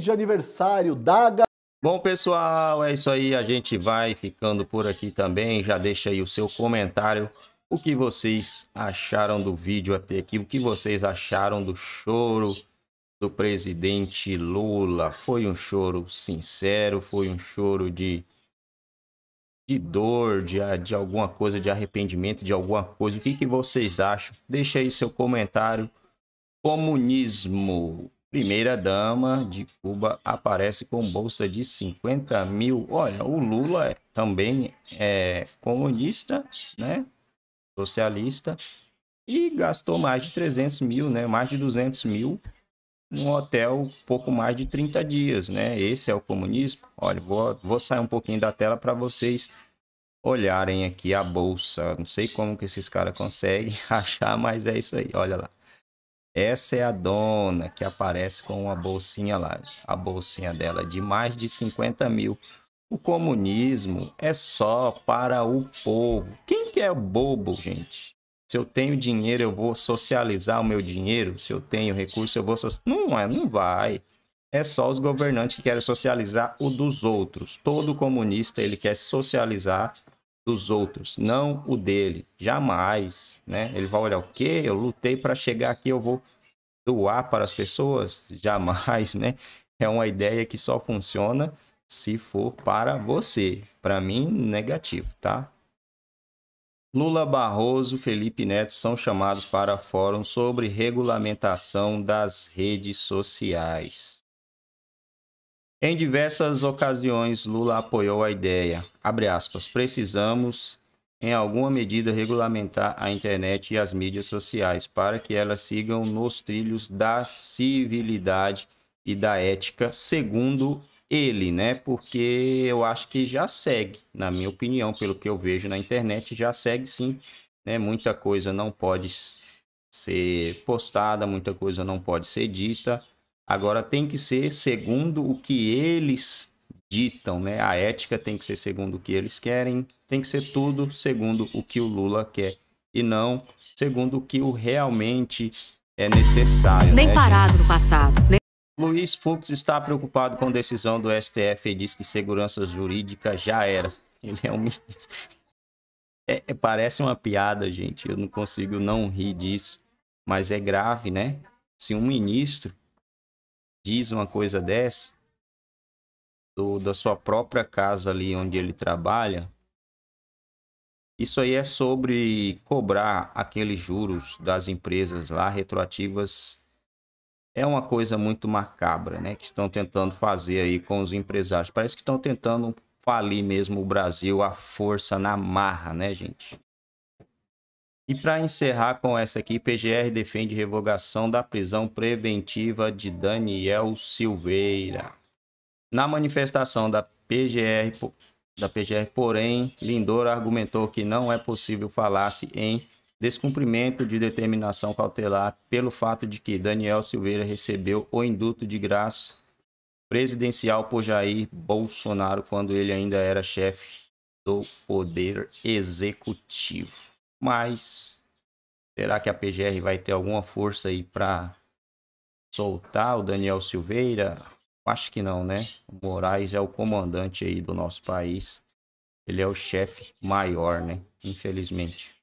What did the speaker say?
de aniversário da Bom, pessoal, é isso aí. A gente vai ficando por aqui também. Já deixa aí o seu comentário. O que vocês acharam do vídeo até aqui? O que vocês acharam do choro do presidente Lula? Foi um choro sincero? Foi um choro de, de dor, de, de alguma coisa, de arrependimento, de alguma coisa? O que, que vocês acham? Deixa aí seu comentário. Comunismo. Primeira dama de Cuba aparece com bolsa de 50 mil. Olha, o Lula é também é comunista, né? Socialista. E gastou mais de 300 mil, né? Mais de 200 mil num hotel pouco mais de 30 dias, né? Esse é o comunismo. Olha, vou, vou sair um pouquinho da tela para vocês olharem aqui a bolsa. Não sei como que esses caras conseguem achar, mas é isso aí. Olha lá. Essa é a dona que aparece com uma bolsinha lá, a bolsinha dela é de mais de 50 mil. O comunismo é só para o povo. Quem que é bobo, gente? Se eu tenho dinheiro, eu vou socializar o meu dinheiro. Se eu tenho recurso, eu vou socializar. Não é, não vai. É só os governantes que querem socializar o dos outros. Todo comunista ele quer socializar dos outros, não o dele, jamais, né? Ele vai olhar o quê? Eu lutei para chegar aqui, eu vou doar para as pessoas, jamais, né? É uma ideia que só funciona se for para você. Para mim, negativo, tá? Lula Barroso, Felipe Neto são chamados para fórum sobre regulamentação das redes sociais. Em diversas ocasiões, Lula apoiou a ideia, aspas, precisamos em alguma medida regulamentar a internet e as mídias sociais para que elas sigam nos trilhos da civilidade e da ética, segundo ele, né? Porque eu acho que já segue, na minha opinião, pelo que eu vejo na internet, já segue sim, né? Muita coisa não pode ser postada, muita coisa não pode ser dita, Agora tem que ser segundo o que eles ditam, né? A ética tem que ser segundo o que eles querem, tem que ser tudo segundo o que o Lula quer e não segundo o que o realmente é necessário. Nem né, parado gente? no passado. Nem... Luiz Fux está preocupado com decisão do STF e diz que segurança jurídica já era. Ele é um ministro. É, é, parece uma piada, gente. Eu não consigo não rir disso. Mas é grave, né? Se um ministro diz uma coisa dessa, do, da sua própria casa ali onde ele trabalha, isso aí é sobre cobrar aqueles juros das empresas lá retroativas. É uma coisa muito macabra, né? Que estão tentando fazer aí com os empresários. Parece que estão tentando falir mesmo o Brasil à força na marra, né, gente? E para encerrar com essa aqui, PGR defende revogação da prisão preventiva de Daniel Silveira. Na manifestação da PGR, da PGR, porém, Lindor argumentou que não é possível falar-se em descumprimento de determinação cautelar pelo fato de que Daniel Silveira recebeu o induto de graça presidencial por Jair Bolsonaro quando ele ainda era chefe do Poder Executivo. Mas será que a PGR vai ter alguma força aí para soltar o Daniel Silveira? Acho que não, né? O Moraes é o comandante aí do nosso país. Ele é o chefe maior, né? Infelizmente.